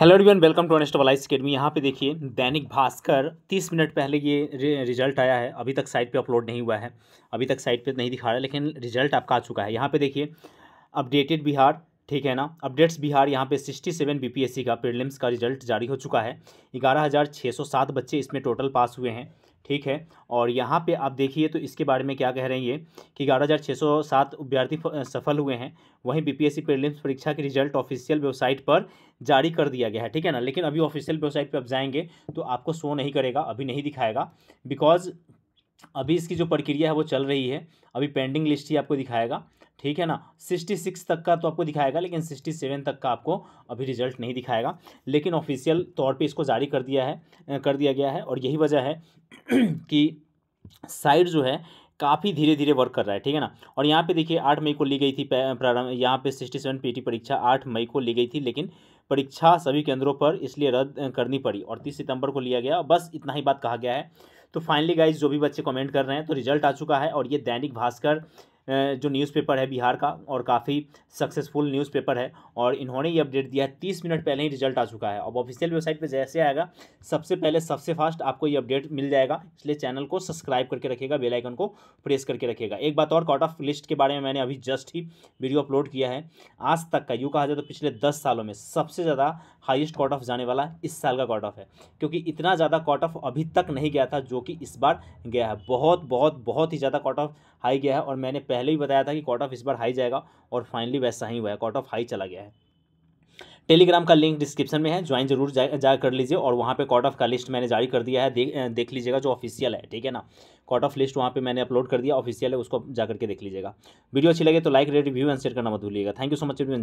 hello everyone welcome to अनेस्टबलाइज academy यहाँ पे देखिए दैनिक भास्कर 30 मिनट पहले ये रिजल्ट आया है अभी तक साइट पे अपलोड नहीं हुआ है अभी तक साइट पे नहीं दिखा रहा है लेकिन रिजल्ट आपका आ चुका है यहाँ पे देखिए अपडेटेड बिहार ठीक है ना अपडेट्स बिहार यहाँ पे 67 सेवन का प्रिलिम्स का रिजल्ट जारी हो चुका है ग्यारह बच्चे इसमें टोटल पास हुए हैं ठीक है और यहाँ पे आप देखिए तो इसके बारे में क्या कह रहे हैं ये कि ग्यारह हज़ार छः सौ सात अभ्यर्थी सफल हुए हैं वहीं बीपीएससी प्रीलिम्स परीक्षा के रिजल्ट ऑफिशियल वेबसाइट पर जारी कर दिया गया है ठीक है ना लेकिन अभी ऑफिशियल वेबसाइट पर आप जाएंगे तो आपको शो नहीं करेगा अभी नहीं दिखाएगा बिकॉज अभी इसकी जो प्रक्रिया है वो चल रही है अभी पेंडिंग लिस्ट ही आपको दिखाएगा ठीक है ना सिक्सटी सिक्स तक का तो आपको दिखाएगा लेकिन सिक्सटी सेवन तक का आपको अभी रिजल्ट नहीं दिखाएगा लेकिन ऑफिशियल तौर पे इसको जारी कर दिया है कर दिया गया है और यही वजह है कि साइड जो है काफ़ी धीरे धीरे वर्क कर रहा है ठीक है ना और यहाँ पे देखिए आठ मई को ली गई थी प्रारंभ यहाँ पे सिक्सटी सेवन पी परीक्षा आठ मई को ली गई थी लेकिन परीक्षा सभी केंद्रों पर इसलिए रद्द करनी पड़ी और तीस सितंबर को लिया गया बस इतना ही बात कहा गया है तो फाइनली गाइज जो भी बच्चे कमेंट कर रहे हैं तो रिजल्ट आ चुका है और ये दैनिक भास्कर जो न्यूज़पेपर है बिहार का और काफ़ी सक्सेसफुल न्यूज़पेपर है और इन्होंने ये अपडेट दिया है तीस मिनट पहले ही रिजल्ट आ चुका है अब ऑफिशियल वेबसाइट पे जैसे आएगा सबसे पहले सबसे फास्ट आपको ये अपडेट मिल जाएगा इसलिए चैनल को सब्सक्राइब करके रखेगा बेल आइकन को प्रेस करके रखेगा एक बात और कॉट ऑफ लिस्ट के बारे में मैंने अभी जस्ट ही वीडियो अपलोड किया है आज तक का यूँ कहा जाए तो पिछले दस सालों में सबसे ज़्यादा हाइएस्ट कॉट ऑफ जाने वाला इस साल का कॉट ऑफ है क्योंकि इतना ज़्यादा कॉट ऑफ अभी तक नहीं गया था जो कि इस बार गया है बहुत बहुत बहुत ही ज़्यादा कॉट ऑफ हाई गया है और मैंने पहले ही बताया था कि कॉट ऑफ इस बार हाई जाएगा और फाइनली वैसा ही हुआ है कॉट ऑफ हाई चला गया है टेलीग्राम का लिंक डिस्क्रिप्शन में है ज्वाइन जरूर जा, जा कर लीजिए और वहाँ पे कॉट ऑफ का लिस्ट मैंने जारी कर दिया है दे, देख लीजिएगा जो ऑफिशियल है ठीक है ना कॉट ऑफ लिस्ट वहाँ पे मैंने अपलोड कर दिया ऑफिशियल है उसको जाकर के देख लीजिएगा वीडियो अच्छी लगे तो like rate review and share करना मत भूलिएगा थैंक यू सो मच